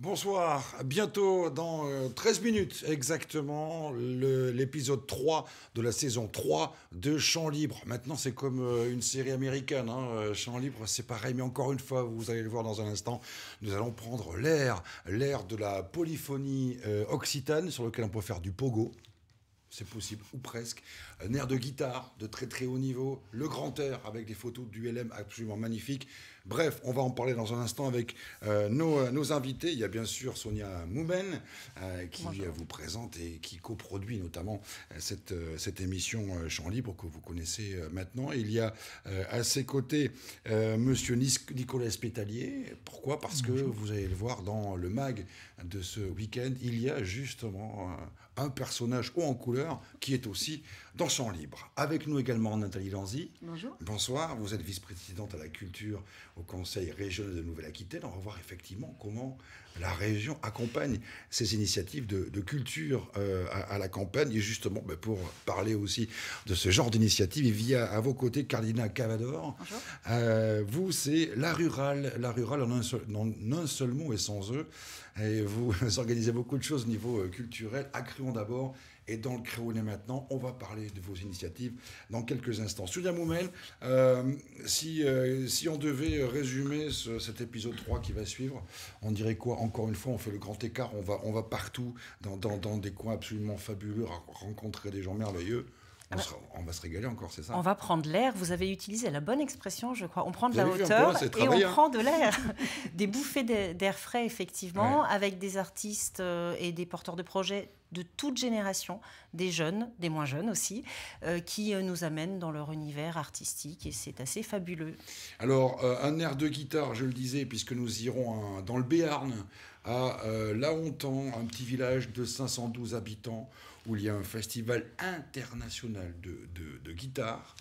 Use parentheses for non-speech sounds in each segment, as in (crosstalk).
Bonsoir, bientôt dans 13 euh, minutes exactement, l'épisode 3 de la saison 3 de Champ Libre. Maintenant c'est comme euh, une série américaine, hein. Euh, Champ Libre c'est pareil, mais encore une fois, vous allez le voir dans un instant, nous allons prendre l'air, l'air de la polyphonie occitane sur lequel on peut faire du pogo, c'est possible, ou presque. Un air de guitare de très très haut niveau, le grand air avec des photos du LM absolument magnifiques. Bref, on va en parler dans un instant avec euh, euh, nos, invités. Il y a bien sûr Sonia Moumen euh, qui vous présente et qui coproduit notamment cette, émission Champ Libre que vous connaissez maintenant. il y a à ses côtés Monsieur Nicolas Pétalier. Pourquoi Parce que vous allez le voir dans le mag de ce week-end. Il y a justement un personnage haut en couleur qui est aussi dans Champ Libre. Avec nous également Nathalie Lanzi. Bonjour. Bonsoir. Vous êtes vice-présidente à la culture au Conseil régional de Nouvelle-Aquitaine. On va voir effectivement comment la région accompagne ces initiatives de, culture euh, à, la campagne. Et justement, ben, pour parler aussi de ce genre d'initiative, il y à, à, vos côtés Cardinal Cavador. Euh, vous, c'est la rurale. La rurale en un seul, un seul mot et sans eux. Et (laughs) vous organisez beaucoup de choses au niveau euh, culturel. Accruons d'abord et dans le Créole maintenant, on va parler de vos initiatives dans quelques instants. Soudia Moumen, euh, si, euh, si on devait résumer cet épisode 3 qui va suivre, on dirait quoi Encore une fois, on fait le grand écart, on va, on va partout, dans, dans des coins absolument fabuleux, rencontrer des gens merveilleux. On, va se régaler encore, c'est ça On va prendre l'air. Vous avez utilisé la bonne expression, je crois. On prend de la hauteur et on prend de l'air. (laughs) des bouffées d'air frais, effectivement, avec des artistes euh, et des porteurs de projets de toute génération, des jeunes, des moins jeunes aussi, euh, qui euh, nous amènent dans leur univers artistique et c'est assez fabuleux. Alors, un air de guitare, je le disais, puisque nous irons dans le Béarn, à La Hontan, un petit village de 512 habitants où il y a un festival international de, de, guitare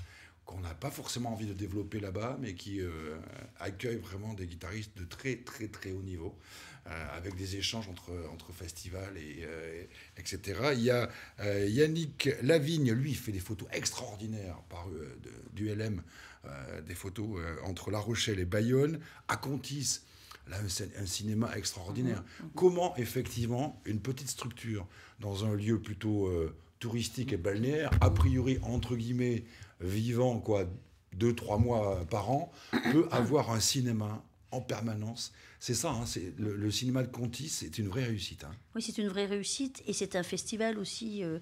qu'on n'a pas forcément envie de développer là-bas, mais qui euh, accueille vraiment des guitaristes de très très très haut niveau, euh, avec des échanges entre, entre festivals, et, euh, etc. Il y a Yannick Lavigne, lui, fait des photos extraordinaires par du LM, des photos entre La Rochelle et Bayonne, à Contis là, un, cinéma extraordinaire. Mhm, mhm. Comment, effectivement, une petite structure dans un lieu plutôt euh, touristique et balnéaire, a priori, entre guillemets, vivant, quoi, deux, trois mois par an, peut (coughs) avoir un cinéma en permanence. C'est ça, hein, le, cinéma de Conti, c'est une vraie réussite. Hein. Oui, c'est une vraie réussite et c'est un festival aussi, euh,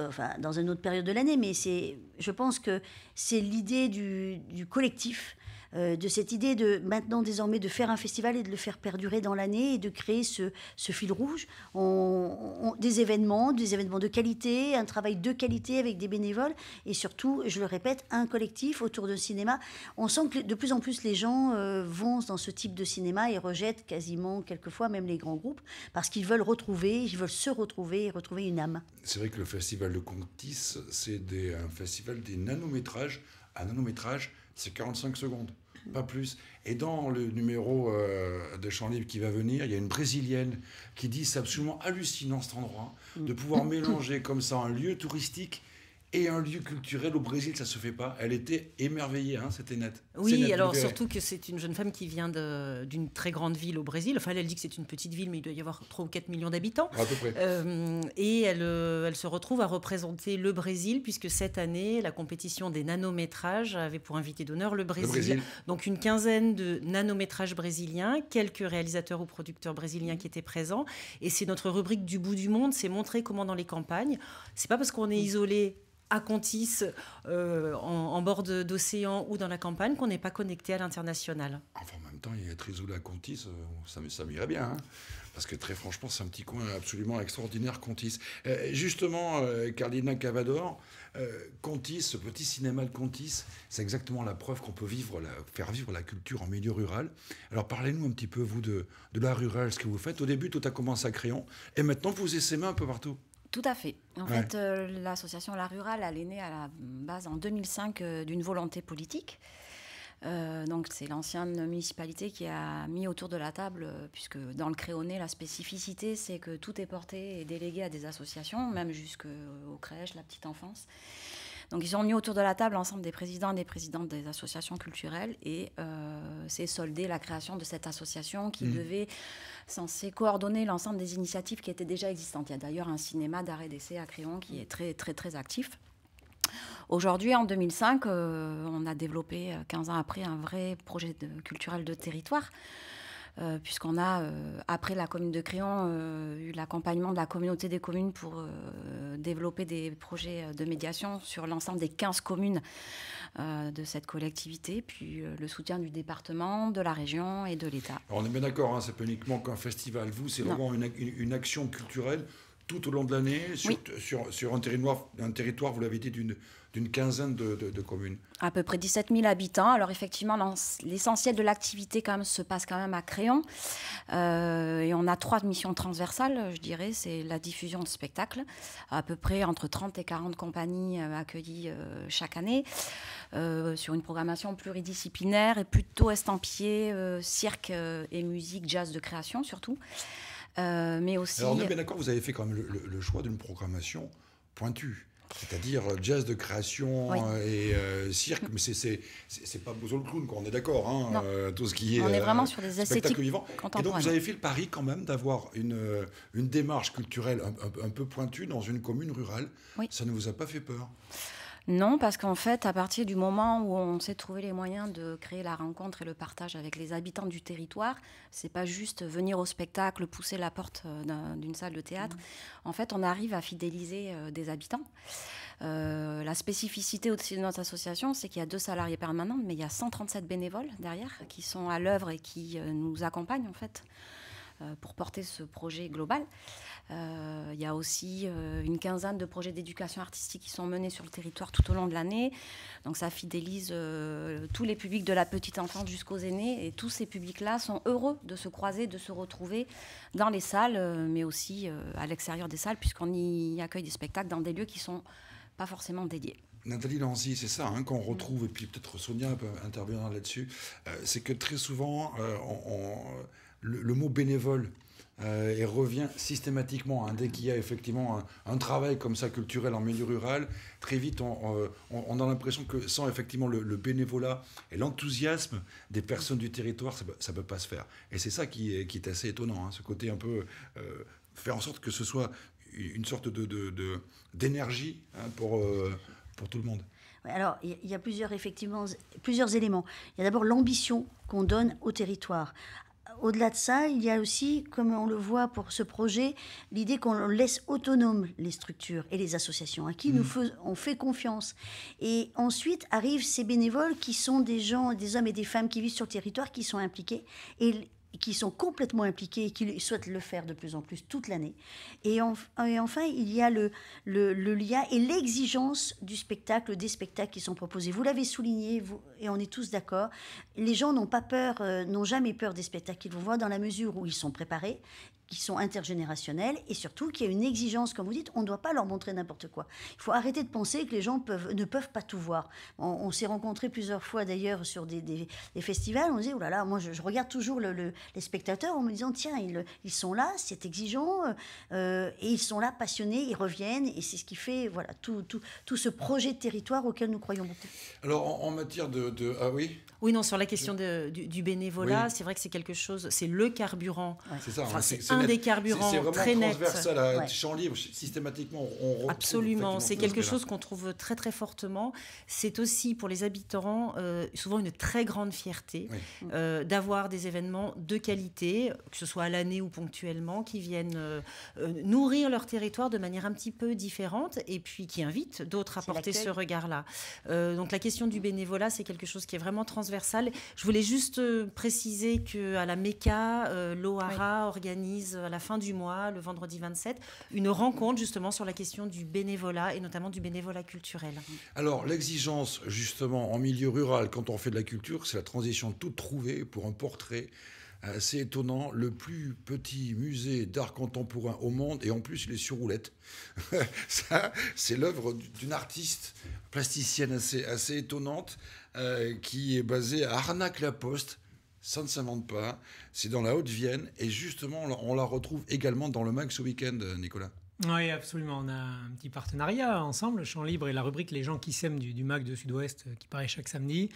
enfin, dans une autre période de l'année, mais c'est, je pense que c'est l'idée du, collectif euh, de cette idée de maintenant désormais de faire un festival et de le faire perdurer dans l'année et de créer ce, fil rouge. des événements, des événements de qualité, un travail de qualité avec des bénévoles et surtout, je le répète, un collectif autour de cinéma. On sent que de plus en plus les gens euh, vont dans ce type de cinéma et rejettent quasiment quelquefois même les grands groupes parce qu'ils veulent retrouver, ils veulent se retrouver et retrouver une âme. C'est vrai que le festival de Contis, c'est un festival des nanométrages un nanométrage, c'est 45 secondes, pas plus. Et dans le numéro euh, de Champ Libre qui va venir, il y a une Brésilienne qui dit c'est absolument hallucinant cet endroit, de pouvoir (laughs) mélanger comme ça un lieu touristique et un lieu culturel au Brésil, ça se fait pas. Elle était émerveillée, hein, c'était net. Oui, alors euh, surtout que c'est une jeune femme qui vient d'une très grande ville au Brésil. Enfin, elle dit que c'est une petite ville, mais il doit y avoir 3 ou 4 millions d'habitants. À peu près. Euh, et elle, euh, elle se retrouve à représenter le Brésil, puisque cette année, la compétition des nanométrages avait pour invité d'honneur le, Brésil. Donc une quinzaine de nanométrages brésiliens, quelques réalisateurs ou producteurs brésiliens qui étaient présents. Et c'est notre rubrique du bout du monde, c'est montrer comment dans les campagnes, c'est pas parce qu'on est isolé à Contis, euh, en, bord d'océan ou dans la campagne, qu'on n'est pas connecté à l'international. Enfin, ah, bah, en même temps, il être isolé à Contis, euh, ça, ça m'irait bien. Hein. parce que très franchement, c'est un petit coin absolument extraordinaire, Contis. Euh, justement, euh, Cavador, Contis, ce petit cinéma de Contis, c'est exactement la preuve qu'on peut vivre la, faire vivre la culture en milieu rural. Alors parlez-nous un petit peu, vous, de, de la rurale, ce que vous faites. Au début, tout a commencé à Crayon, et maintenant, vous essayez un peu partout. Tout à fait. En fait, euh, l'association La Rurale, elle est née à la base en 2005 euh, d'une volonté politique. Euh, donc c'est l'ancienne municipalité qui a mis autour de la table, puisque dans le créoné la spécificité, c'est que tout est porté et délégué à des associations, même jusqu'au crèche, la petite enfance. Donc ils ont mis autour de la table l'ensemble des présidents et des présidentes des associations culturelles et euh, c'est soldé la création de cette association qui mmh. devait censé coordonner l'ensemble des initiatives qui étaient déjà existantes. Il y a d'ailleurs un cinéma d'arrêt d'essai à Créon qui mmh. est très très très actif. Aujourd'hui, en 2005, euh, on a développé, 15 euh, ans après, un vrai projet de, culturel de territoire euh, puisqu'on a, euh, après la commune de Créon, euh, eu l'accompagnement de la communauté des communes pour développer des projets de médiation sur l'ensemble des 15 communes de cette collectivité, puis le soutien du département, de la région et de l'État. On est bien d'accord, hein, c'est pas uniquement qu'un festival, vous, c'est vraiment une, action culturelle tout au long de l'année sur, un territoire, vous l'avez dit, d'une quinzaine de, communes À peu près 17 000 habitants. Alors effectivement, l'essentiel de l'activité quand se passe quand même à Créon. Euh, et on a trois missions transversales, je dirais. C'est la diffusion de spectacles, à peu près entre 30 et 40 compagnies euh, accueillies euh, chaque année, sur une programmation pluridisciplinaire et plutôt estampillée, cirque et musique, jazz de création surtout. Euh, mais aussi. Alors on est bien d'accord, vous avez fait quand même le, choix d'une programmation pointue. C'est-à-dire euh, jazz de création euh, et cirque, mais c'est pas Bozo le clown, quoi. on est d'accord. Hein, tout ce qui est. On est vraiment sur des esthétiques vivants. Et donc vous avez fait le pari quand même d'avoir une, une démarche culturelle un, peu pointue dans une commune rurale. Ça ne vous a pas fait peur non, parce qu'en fait, à partir du moment où on s'est trouvé les moyens de créer la rencontre et le partage avec les habitants du territoire, n'est pas juste venir au spectacle, pousser la porte euh, d'une salle de théâtre. Mmh. En fait, on arrive à fidéliser euh, des habitants. Euh, la spécificité aussi de notre association, c'est qu'il y a deux salariés permanents, mais il y a 137 bénévoles derrière qui sont à l'œuvre et qui nous accompagnent en fait euh, pour porter ce projet global. Euh, il y a aussi euh, une quinzaine de projets d'éducation artistique qui sont menés sur le territoire tout au long de l'année. Donc ça fidélise tous les publics de la petite enfance jusqu'aux aînés. Et tous ces publics-là sont heureux de se croiser, de se retrouver dans les salles, mais aussi à l'extérieur des salles, puisqu'on y accueille des spectacles dans des lieux qui ne sont pas forcément dédiés. Nathalie Lancy, c'est ça hein, qu'on mm. retrouve, et puis peut-être Sonia peut intervenir là-dessus, c'est que très souvent, on le, mot bénévole euh, et revient systématiquement. dès qu'il y a effectivement un, travail comme ça culturel en milieu rural, très vite on, euh, a l'impression que sans effectivement le, bénévolat et l'enthousiasme des personnes du territoire, ça ne peut, pas se faire. Et c'est ça qui est, qui est, assez étonnant, hein, ce côté un peu euh, faire en sorte que ce soit une sorte de, d'énergie hein, pour, pour tout le monde. Alors, il y a plusieurs, effectivement, plusieurs éléments. Il y a d'abord l'ambition qu'on donne au territoire au-delà de ça, il y a aussi, comme on le voit pour ce projet, l'idée qu'on laisse autonomes les structures et les associations à qui mm. nous on fait confiance. Et ensuite arrivent ces bénévoles qui sont des gens, des hommes et des femmes qui vivent sur le territoire, qui sont impliqués. Et qui sont complètement impliqués et qui souhaitent le faire de plus en plus toute l'année. Et, enfin, il y a le, le, lien et l'exigence du spectacle, des spectacles qui sont proposés. Vous l'avez souligné, vous, et on est tous d'accord, les gens n'ont pas peur, euh, n'ont jamais peur des spectacles qu'ils vont voir dans la mesure où ils sont préparés, qui sont intergénérationnels et surtout qu'il y a une exigence, comme vous dites, on ne doit pas leur montrer n'importe quoi. Il faut arrêter de penser que les gens peuvent, ne peuvent pas tout voir. On, s'est rencontrés plusieurs fois d'ailleurs sur des, des, festivals, on disait, oh là là, moi je, regarde toujours le, le, les spectateurs en me disant tiens, ils, ils sont là, c'est exigeant, euh, euh, et ils sont là passionnés, ils reviennent, et c'est ce qui fait voilà tout, tout, tout, ce projet de territoire auquel nous croyons beaucoup. Alors en, matière de, Ah oui Oui, non, sur la question du, bénévolat, c'est vrai que c'est quelque chose, c'est le carburant. C'est ça, hein, c'est un des carburants très net. transversal à ouais. champ libre, systématiquement on Absolument, c'est quelque chose qu'on trouve très très fortement. C'est aussi pour les habitants euh, souvent une très grande fierté d'avoir des événements de qualité, que ce soit à l'année ou ponctuellement, qui viennent euh, euh, nourrir leur territoire de manière un petit peu différente et puis qui invitent d'autres à porter ce regard-là. Euh, donc la question du bénévolat, c'est quelque chose qui est vraiment transversal. Je voulais juste préciser que à la MECA, l'OHARA organise à la fin du mois, le vendredi 27, une rencontre justement sur la question du bénévolat et notamment du bénévolat culturel. Alors l'exigence justement en milieu rural quand on fait de la culture, c'est la transition toute trouvée pour un portrait assez euh, étonnant, le plus petit musée d'art contemporain au monde, et en plus il est sur roulette. (laughs) Ça, c'est l'œuvre d'une artiste plasticienne assez, assez étonnante euh, qui est basée à Arnac-la-Poste. Ça ne s'invente pas, c'est dans la Haute-Vienne, et justement on la retrouve également dans le Mag ce week-end, Nicolas. Oui, absolument. On a un petit partenariat ensemble, Champ Libre et la rubrique Les gens qui s'aiment du, du Mag de Sud-Ouest euh, qui paraît chaque samedi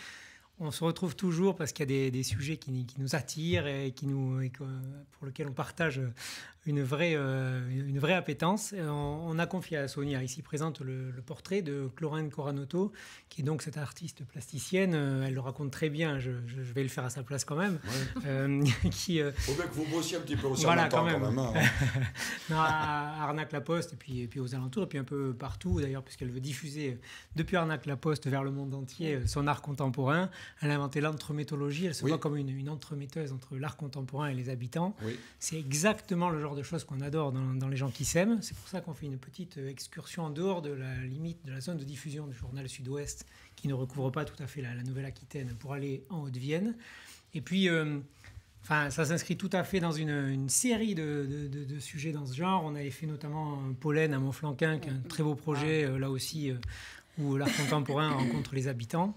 on se retrouve toujours parce qu'il y a des, sujets qui, nous attirent et, qui nous, pour lesquels on partage une vraie, euh, une vraie appétence. On, a confié à Sonia, ici présente, le, portrait de Chlorine Coranotto, qui est donc cette artiste plasticienne. Euh, elle le raconte très bien, je, vais le faire à sa place quand même. Il euh, (laughs) Faut bien que vous bossiez un petit peu aussi quand même. Quand même hein. (laughs) à Arnaque la Poste et puis, puis aux alentours, et puis un peu partout d'ailleurs, puisqu'elle veut diffuser depuis Arnaque la Poste vers le monde entier son art contemporain elle a inventé l'entremétologie. Elle se voit comme une, une entremetteuse entre l'art contemporain et les habitants. C'est exactement le genre de choses qu'on adore dans, les gens qui s'aiment. C'est pour ça qu'on fait une petite euh, excursion en dehors de la limite de la zone de diffusion du journal Sud-Ouest, qui ne recouvre pas tout à fait la, Nouvelle-Aquitaine, pour aller en Haute-Vienne. Et puis. Euh, enfin, ça s'inscrit tout à fait dans une, série de, sujets dans ce genre. On avait fait notamment Pollen à Montflanquin, qui est un très beau projet, ah. euh, là aussi, où l'art contemporain (laughs) rencontre les habitants.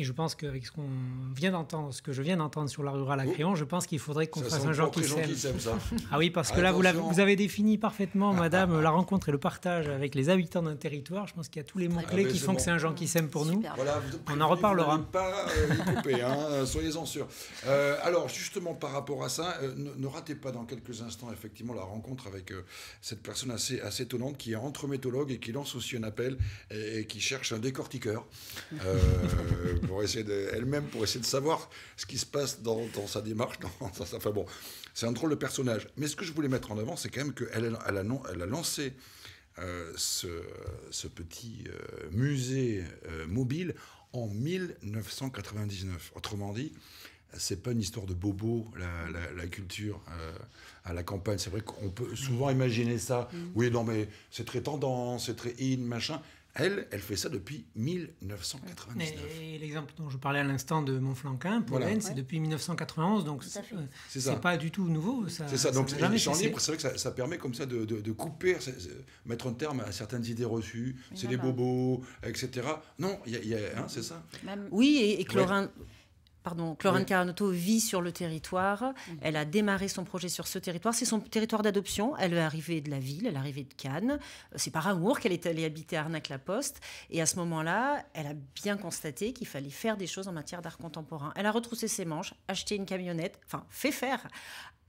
Et je pense qu'avec ce qu'on vient d'entendre, ce que je viens d'entendre sur la rurale à oh. Créon, je pense qu'il faudrait qu'on fasse un genre qui s'aime. (laughs) Ah oui, parce que là, vous, vous, avez défini parfaitement, madame, (laughs) la rencontre et le partage avec les habitants d'un territoire. Je pense qu'il y a tous les mots-clés qui font que c'est un genre qui s'aime pour nous. On en reparlera. pas euh, couper, hein, (laughs) soyez-en sûrs. Euh, alors, justement, par rapport à ça, euh, ne, ratez pas dans quelques instants, effectivement, la rencontre avec cette personne assez, assez étonnante qui est entremétologue et qui lance aussi un appel et, et qui cherche un décortiqueur essayer de, elle-même pour essayer de savoir ce qui se passe dans, dans sa démarche. (laughs) Dans, enfin bon, c'est un drôle de personnage. Mais ce que je voulais mettre en avant, c'est quand même qu'elle elle a, elle a lancé euh, ce, ce, petit euh, musée euh, mobile en 1999. Autrement dit, c'est pas une histoire de bobo, la, la, culture à la campagne. C'est vrai qu'on peut souvent imaginer ça. Mm. Oui, non, mais c'est très tendance, c'est très in, machin. Elle, elle fait ça depuis 1999. Et, l'exemple dont je parlais à l'instant de Montflanquin, pour c'est depuis 1991, donc euh, c'est pas du tout nouveau. C'est ça, donc les libre, c'est vrai que ça, permet comme ça de, de couper, mettre un terme à certaines idées reçues, c'est des bobos, etc. Non, il y a, hein, c'est ça. Oui, et, et Clorin pardon, Chlorine vit sur le territoire. Mhm. Elle a démarré son projet sur ce territoire. C'est son territoire d'adoption. Elle est arrivée de la ville, elle est arrivée de Cannes. Euh, c'est par amour qu'elle est allée habiter à Arnac-la-Poste. Et à ce moment-là, elle a bien constaté qu'il fallait faire des choses en matière d'art contemporain. Elle a retroussé ses manches, acheté une camionnette, enfin, fait faire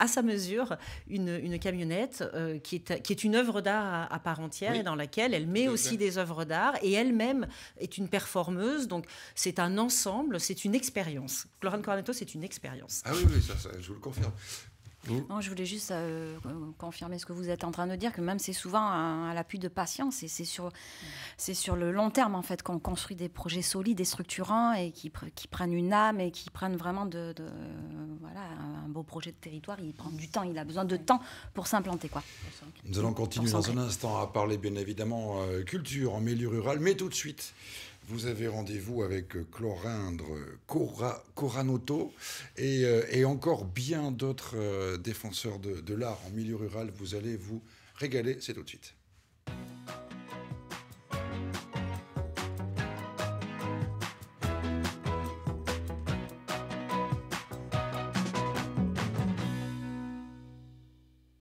à sa mesure une, camionnette euh, qui, est, une œuvre d'art à, part entière et dans laquelle elle met aussi des œuvres d'art et elle-même est une performeuse. Donc c'est un ensemble, c'est une expérience. Lorraine Cornetto, c'est une expérience. Ah oui, oui, ça, je vous le confirme. Non, je voulais juste euh, euh, confirmer ce que vous êtes en train de dire, que même c'est souvent à, l'appui de patience et c'est sur, c'est sur le long terme en fait qu'on construit des projets solides et structurants et qui, prennent une âme et qui prennent vraiment de, voilà, un beau projet de territoire. Il prend du temps, il a besoin de temps pour s'implanter. Quoi. Nous allons continuer dans un instant à parler bien évidemment euh, culture en milieu rural, mais tout de suite. Vous avez rendez-vous avec euh, Chlorindre euh, Cora, euh, et, encore bien d'autres défenseurs de l'art en milieu rural. Vous allez vous régaler, c'est tout de suite.